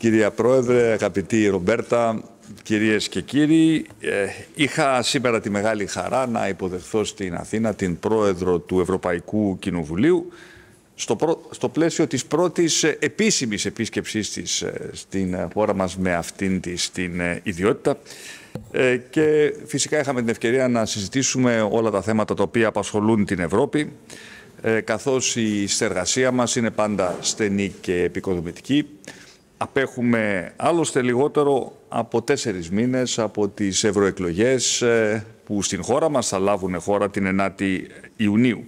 Κυρία Πρόεδρε, αγαπητή Ρομπέρτα, κυρίες και κύριοι, ε, είχα σήμερα τη μεγάλη χαρά να υποδεχθώ στην Αθήνα την Πρόεδρο του Ευρωπαϊκού Κοινοβουλίου στο, πλαίσιο της πρώτης ε, επίσημης επίσκεψής της ε, στην χώρα μας με αυτήν της την ιδιότητα και φυσικά είχαμε την ευκαιρία να συζητήσουμε όλα τα θέματα τα οποία απασχολούν την Ευρώπη καθώς η συνεργασία μας είναι πάντα στενή και επικοδομητική. Απέχουμε άλλωστε λιγότερο από τέσσερις μήνες από τις ευρωεκλογές ε, που στην χώρα μας θα λάβουν χώρα την 9η Ιουνίου.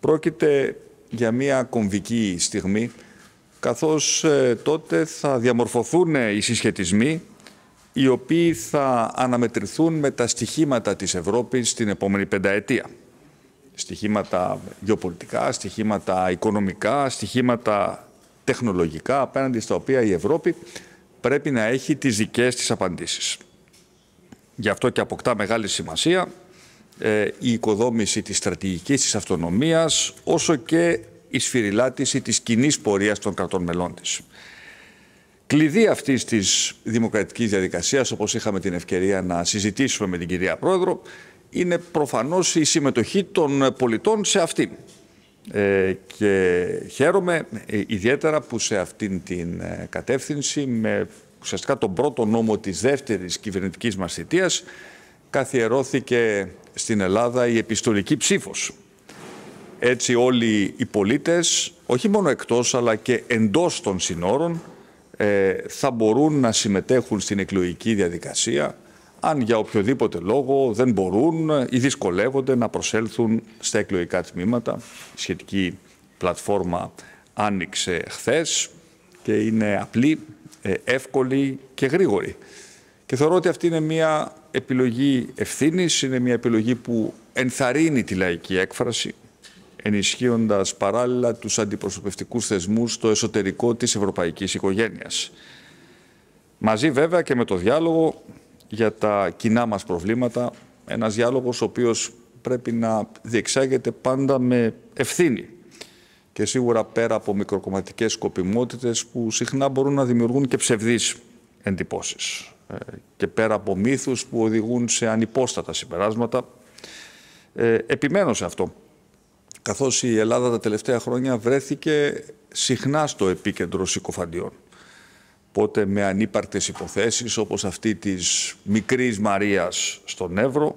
Πρόκειται για μια κομβική στιγμή, καθώς ε, τότε θα διαμορφωθούν οι συσχετισμοί οι οποίοι θα αναμετρηθούν με τα στοιχήματα της Ευρώπης την επόμενη πενταετία. Στοιχήματα γεωπολιτικά, στοιχήματα οικονομικά, στοιχήματα τεχνολογικά απέναντι στα οποία η Ευρώπη πρέπει να έχει τις δικές της απαντήσεις. Γι' αυτό και αποκτά μεγάλη σημασία ε, η οικοδόμηση της στρατηγικής της αυτονομίας όσο και η σφυριλάτηση της κοινής πορείας των κρατών μελών της. Κλειδί αυτής της δημοκρατικής διαδικασίας, όπως είχαμε την ευκαιρία να συζητήσουμε με την κυρία Πρόεδρο, είναι προφανώς η συμμετοχή των πολιτών σε αυτή. Ε, και χαίρομαι ε, ιδιαίτερα που σε αυτήν την ε, κατεύθυνση με ουσιαστικά τον πρώτο νόμο της δεύτερης κυβερνητικής μας θητείας καθιερώθηκε στην Ελλάδα η επιστολική ψήφος. Έτσι όλοι οι πολίτες, όχι μόνο εκτός αλλά και εντός των συνόρων, θα μπορούν να συμμετέχουν στην εκλογική διαδικασία αν για οποιοδήποτε λόγο δεν μπορούν ή δυσκολεύονται να προσέλθουν στα εκλογικά τμήματα. Η σχετική πλατφόρμα άνοιξε χθες και είναι απλή, ε, εύκολη και γρήγορη. Και θεωρώ ότι αυτή είναι μια επιλογή ευθύνης, είναι μια επιλογή που ενθαρρύνει τη λαϊκή έκφραση, ενισχύοντας παράλληλα τους αντιπροσωπευτικούς θεσμούς στο εσωτερικό της ευρωπαϊκής οικογένειας. Μαζί βέβαια και με το διάλογο για τα κοινά μας προβλήματα. Ένας διάλογος ο οποίος πρέπει να διεξάγεται πάντα με ευθύνη και σίγουρα πέρα από μικροκομματικές σκοπιμότητες που συχνά μπορούν να δημιουργούν και ψευδείς εντυπώσεις ε, και πέρα από μύθους που οδηγούν σε ανυπόστατα συμπεράσματα. Ε, επιμένω σε αυτό, καθώς η Ελλάδα τα τελευταία χρόνια βρέθηκε συχνά στο επίκεντρο συκοφαντιών. Οπότε με ανύπαρκτες υποθέσεις όπως αυτή της μικρής Μαρίας στον Εύρο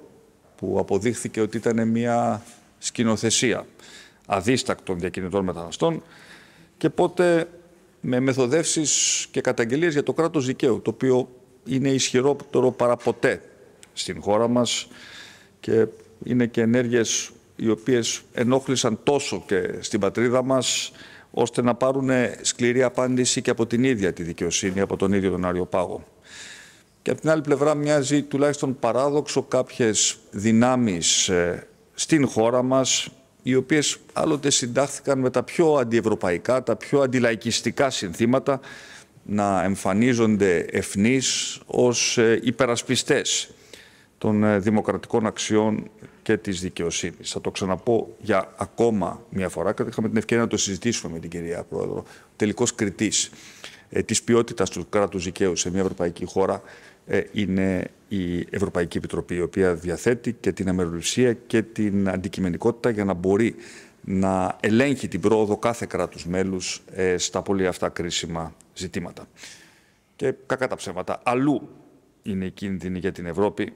που αποδείχθηκε ότι ήταν μια σκηνοθεσία αδίστακτων διακινητών μεταναστών και πότε με μεθοδεύσεις και καταγγελίες για το κράτος δικαίου το οποίο είναι ισχυρότερο παραποτέ στην χώρα μας και είναι και ενέργειες οι οποίες ενόχλησαν τόσο και στην πατρίδα μας ώστε να πάρουν σκληρή απάντηση και από την ίδια τη δικαιοσύνη, από τον ίδιο τον Άριο Πάγο. Και από την άλλη πλευρά μοιάζει τουλάχιστον παράδοξο κάποιες δυνάμεις ε, στην χώρα μας, οι οποίες άλλοτε συντάχθηκαν με τα πιο αντιευρωπαϊκά, τα πιο αντιλαϊκιστικά συνθήματα, να εμφανίζονται ευνείς ως ε, υπερασπιστές των ε, δημοκρατικών αξιών και της δικαιοσύνης. Θα το ξαναπώ για ακόμα μια φορά, γιατί είχαμε την ευκαιρία να το συζητήσουμε με την κυρία Πρόεδρο. Τελικός κριτής ε, της ποιότητας του κράτους δικαίου σε μια ευρωπαϊκή χώρα ε, είναι η Ευρωπαϊκή Επιτροπή, η οποία διαθέτει και την αμεροληψία και την αντικειμενικότητα για να μπορεί να ελέγχει την πρόοδο κάθε κράτους μέλους ε, στα πολύ αυτά κρίσιμα ζητήματα. Και κακά τα ψέματα. Αλλού είναι η κίνδυνη για την Ευρώπη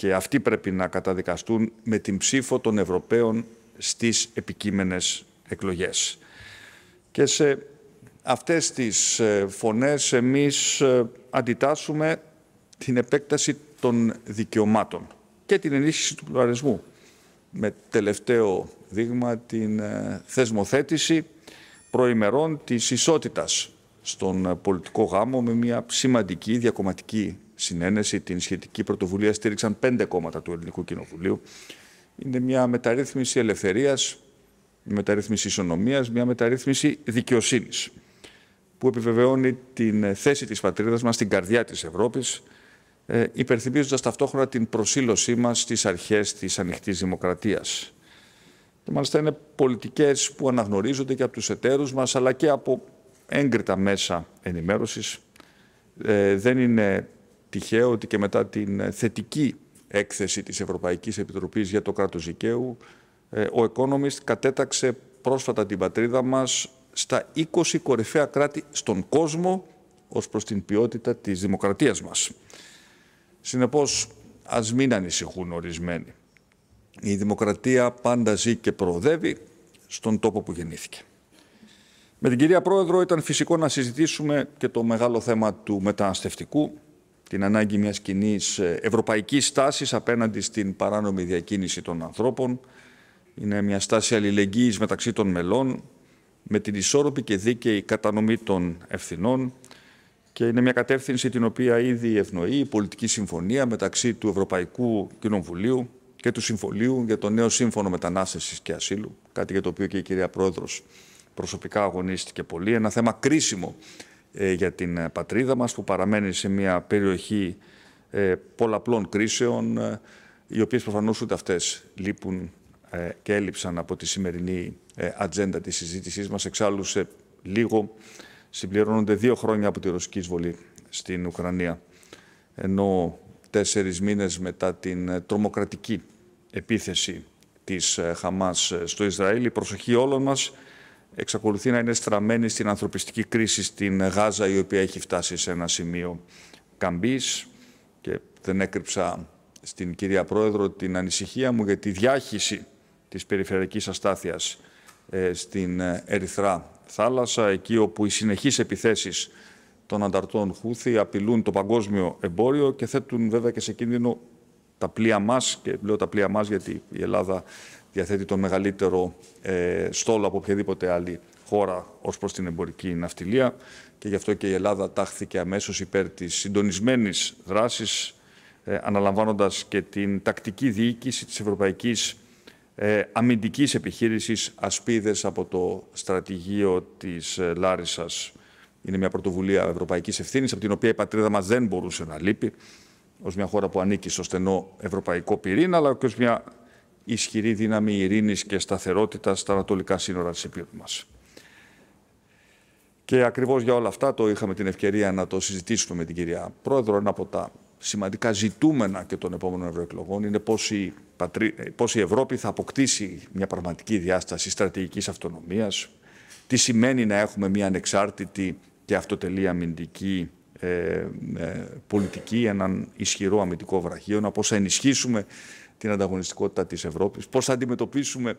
και αυτοί πρέπει να καταδικαστούν με την ψήφο των Ευρωπαίων στις επικείμενες εκλογές. Και σε αυτές τις ε, φωνές εμείς ε, αντιτάσσουμε την επέκταση των δικαιωμάτων και την ενίσχυση του πλουραλισμού. Με τελευταίο δείγμα την ε, θεσμοθέτηση προημερών της ισότητας στον ε, πολιτικό γάμο με μια σημαντική διακομματική συνένεση. Την σχετική πρωτοβουλία στήριξαν πέντε κόμματα του Ελληνικού Κοινοβουλίου. Είναι μια μεταρρύθμιση ελευθερίας, μια μεταρρύθμιση ισονομίας, μια μεταρρύθμιση δικαιοσύνης που επιβεβαιώνει την ε, θέση της πατρίδας μας στην καρδιά της Ευρώπης, ε, υπερθυμίζοντας ταυτόχρονα την προσήλωσή μας στις αρχές της ανοιχτής δημοκρατίας. Και μάλιστα είναι πολιτικές που αναγνωρίζονται και από τους εταίρους μας, αλλά και από έγκριτα μέσα ενημέρωσης. Ε, δεν είναι τυχαίο ότι και μετά την ε, θετική έκθεση της Ευρωπαϊκής Επιτροπής για το κράτος δικαίου, ε, ο Economist κατέταξε πρόσφατα την πατρίδα μας στα 20 κορυφαία κράτη στον κόσμο ως προς την ποιότητα της δημοκρατίας μας. Συνεπώς, ας μην ανησυχούν ορισμένοι. Η δημοκρατία πάντα ζει και προοδεύει στον τόπο που γεννήθηκε. Με την κυρία Πρόεδρο ήταν φυσικό να συζητήσουμε και το μεγάλο θέμα του μεταναστευτικού, την ανάγκη μιας κοινής ε, ευρωπαϊκής στάσης απέναντι στην παράνομη διακίνηση των ανθρώπων. Είναι μια στάση αλληλεγγύης μεταξύ των μελών, με την ισόρροπη και δίκαιη κατανομή των ευθυνών και είναι μια κατεύθυνση την οποία ήδη ευνοεί η πολιτική συμφωνία μεταξύ του Ευρωπαϊκού Κοινοβουλίου και του Συμφωνίου για το νέο Σύμφωνο Μετανάστευσης και Ασύλου, κάτι για το οποίο και η κυρία Πρόεδρος προσωπικά αγωνίστηκε πολύ. Ένα θέμα κρίσιμο ε, για την ε, πατρίδα μας που παραμένει σε μια περιοχή ε, πολλαπλών κρίσεων οι οποίες προφανώς ούτε αυτές λείπουν και έλειψαν από τη σημερινή ατζέντα της συζήτησής μας. Εξάλλου σε λίγο συμπληρώνονται δύο χρόνια από τη ρωσική εισβολή στην Ουκρανία ενώ τέσσερις μήνες μετά την τρομοκρατική επίθεση της Χαμάς στο Ισραήλ η προσοχή όλων μας εξακολουθεί να είναι στραμμένη στην ανθρωπιστική κρίση στην Γάζα η οποία έχει φτάσει σε ένα σημείο καμπής και δεν έκρυψα στην κυρία Πρόεδρο την ανησυχία μου για τη διάχυση της περιφερειακής αστάθειας ε, στην ε, Ερυθρά θάλασσα, εκεί όπου οι συνεχείς επιθέσεις των ανταρτών Χούθη απειλούν το παγκόσμιο εμπόριο και θέτουν βέβαια και σε κίνδυνο τα πλοία μας, και λέω τα πλοία μας γιατί η Ελλάδα διαθέτει το μεγαλύτερο ε, στόλο από οποιαδήποτε άλλη χώρα ως προς την εμπορική ναυτιλία και γι' αυτό και η Ελλάδα τάχθηκε αμέσως υπέρ της συντονισμένης δράσης ε, αναλαμβάνοντας και την τακτική διοίκηση της Ευρωπαϊκής ε, Αμυντικής Επιχείρησης Ασπίδες από το στρατηγείο της ε, Λάρισας. Είναι μια πρωτοβουλία ευρωπαϊκής ευθύνης από την οποία η πατρίδα μας δεν μπορούσε να λείπει ως μια χώρα που ανήκει στο στενό ευρωπαϊκό πυρήνα αλλά και μια ισχυρή δύναμη ειρήνης και σταθερότητας στα ανατολικά σύνορα της Επίρου μας. Και ακριβώς για όλα αυτά το είχαμε την ευκαιρία να το συζητήσουμε με την κυρία Πρόεδρο. Ένα από τα σημαντικά ζητούμενα και των επόμενων ευρωεκλογών είναι πώς η, πατρί... η Ευρώπη θα αποκτήσει μια πραγματική διάσταση στρατηγικής αυτονομίας, τι σημαίνει να έχουμε μια ανεξάρτητη και αυτοτελή αμυντική ε, ε, πολιτική, έναν ισχυρό αμυντικό βραχείο, να πώς θα ενισχύσουμε την ανταγωνιστικότητα της Ευρώπης, πώς θα αντιμετωπίσουμε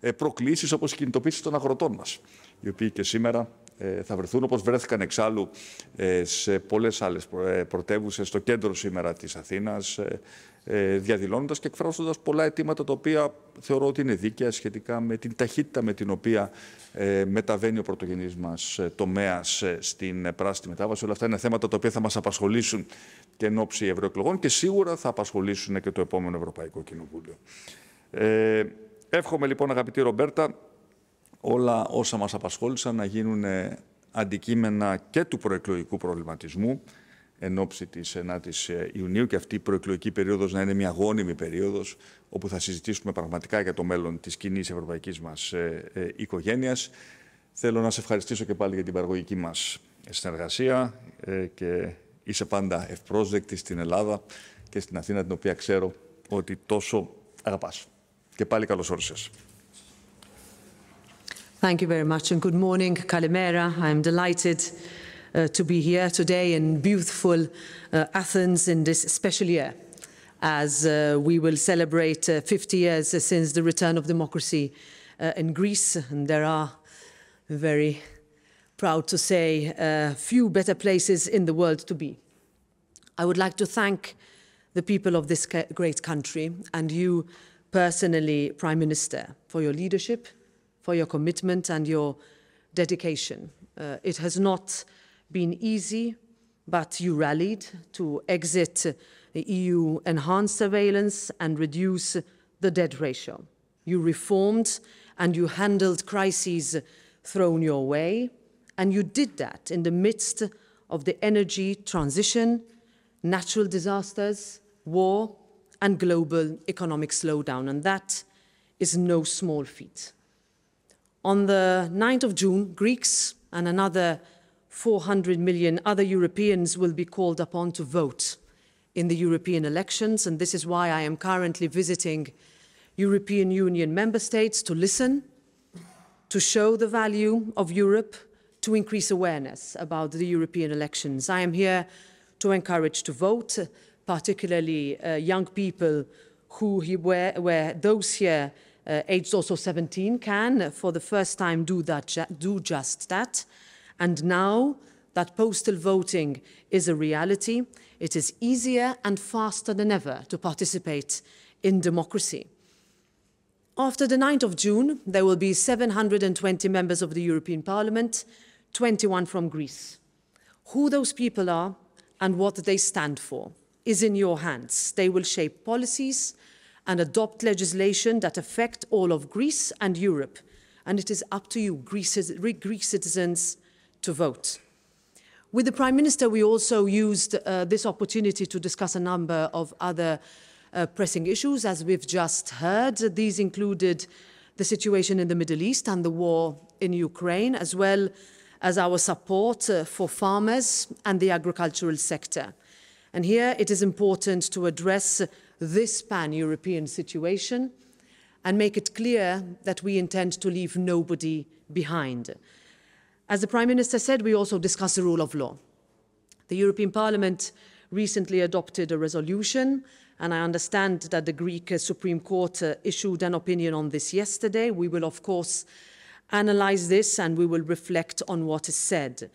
ε, προκλήσεις όπως η κινητοποίηση των αγροτών μας, οι οποίοι και σήμερα ε, θα βρεθούν όπως βρέθηκαν εξάλλου ε, σε πολλές άλλες πρωτεύουσες στο κέντρο σήμερα της Αθήνας, ε, διαδηλώνοντας και εκφράζοντας πολλά αιτήματα τα οποία θεωρώ ότι είναι δίκαια σχετικά με την ταχύτητα με την οποία ε, μεταβαίνει ο πρωτογενής μας ε, τομέας στην πράσινη μετάβαση. Όλα αυτά είναι θέματα τα οποία θα μας απασχολήσουν και εν ώψη ευρωεκλογών και σίγουρα θα απασχολήσουν και το επόμενο Ευρωπαϊκό Κοινοβούλιο. Ε, εύχομαι λοιπόν αγαπητή Ρομπέρτα όλα όσα μας απασχόλησαν να γίνουν αντικείμενα και του προεκλογικού προβληματισμού εν ώψη της 9ης ε, Ιουνίου και αυτή η προεκλογική περίοδος να είναι μια γόνιμη περίοδος όπου θα συζητήσουμε πραγματικά για το μέλλον της κοινή ευρωπαϊκής μας ε, ε, οικογένειας. Θέλω να σε ευχαριστήσω και πάλι για την παραγωγική μας συνεργασία και είσαι πάντα ευπρόσδεκτη στην Ελλάδα και στην Αθήνα την οποία ξέρω ότι τόσο αγαπάς. Και πάλι καλώς όρισες. Thank you very much and good morning, Kalimera. I delighted Uh, to be here today in beautiful uh, Athens in this special year as uh, we will celebrate 50 years since the return of democracy in Greece. And there are very proud to say, uh, few better places in the world to be. I would like to thank the people of this great country and you personally, Prime Minister, for your leadership, for your commitment and your dedication. Uh, it has not been easy, but you rallied to exit the EU enhanced surveillance and reduce the dead ratio. You reformed and you handled crises thrown your way, and you did that in the midst of the energy transition, natural disasters, war, and global economic slowdown, and that is no small feat. On the 9th of June, Greeks and another 400 million other Europeans will be called upon to vote in the European elections. And this is why I am currently visiting European Union member states to listen, to show the value of Europe, to increase awareness about the European elections. I am here to encourage to vote, particularly uh, young people who were those here uh, aged also 17 can uh, for the first time do, that, do just that. And now that postal voting is a reality, it is easier and faster than ever to participate in democracy. After the 9th of June, there will be 720 members of the European Parliament, 21 from Greece. Who those people are and what they stand for is in your hands. They will shape policies and adopt legislation that affect all of Greece and Europe. And it is up to you, Greece, Greek citizens, to vote. With the Prime Minister, we also used uh, this opportunity to discuss a number of other uh, pressing issues, as we've just heard. These included the situation in the Middle East and the war in Ukraine, as well as our support uh, for farmers and the agricultural sector. And here it is important to address this pan-European situation and make it clear that we intend to leave nobody behind. As the Prime Minister said, we also discuss the rule of law. The European Parliament recently adopted a resolution, and I understand that the Greek Supreme Court issued an opinion on this yesterday. We will, of course, analyse this and we will reflect on what is said.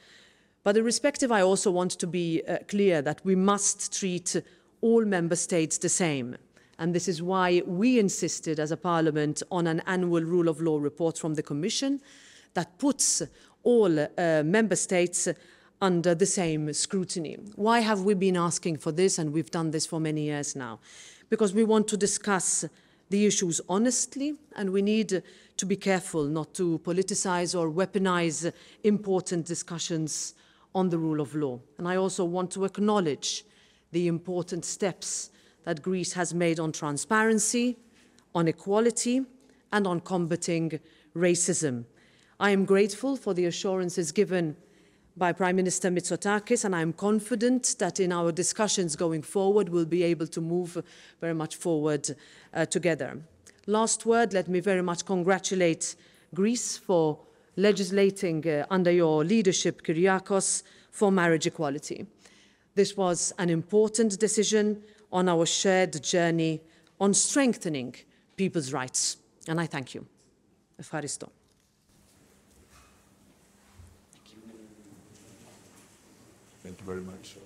But irrespective, I also want to be uh, clear that we must treat all member states the same. And this is why we insisted as a parliament on an annual rule of law report from the Commission that puts all uh, member states under the same scrutiny. Why have we been asking for this? And we've done this for many years now. Because we want to discuss the issues honestly, and we need to be careful not to politicize or weaponize important discussions on the rule of law. And I also want to acknowledge the important steps that Greece has made on transparency, on equality, and on combating racism. I am grateful for the assurances given by Prime Minister Mitsotakis, and I am confident that in our discussions going forward, we'll be able to move very much forward uh, together. Last word, let me very much congratulate Greece for legislating uh, under your leadership, Kyriakos, for marriage equality. This was an important decision on our shared journey on strengthening people's rights. And I thank you. Ευχαριστώ. very much.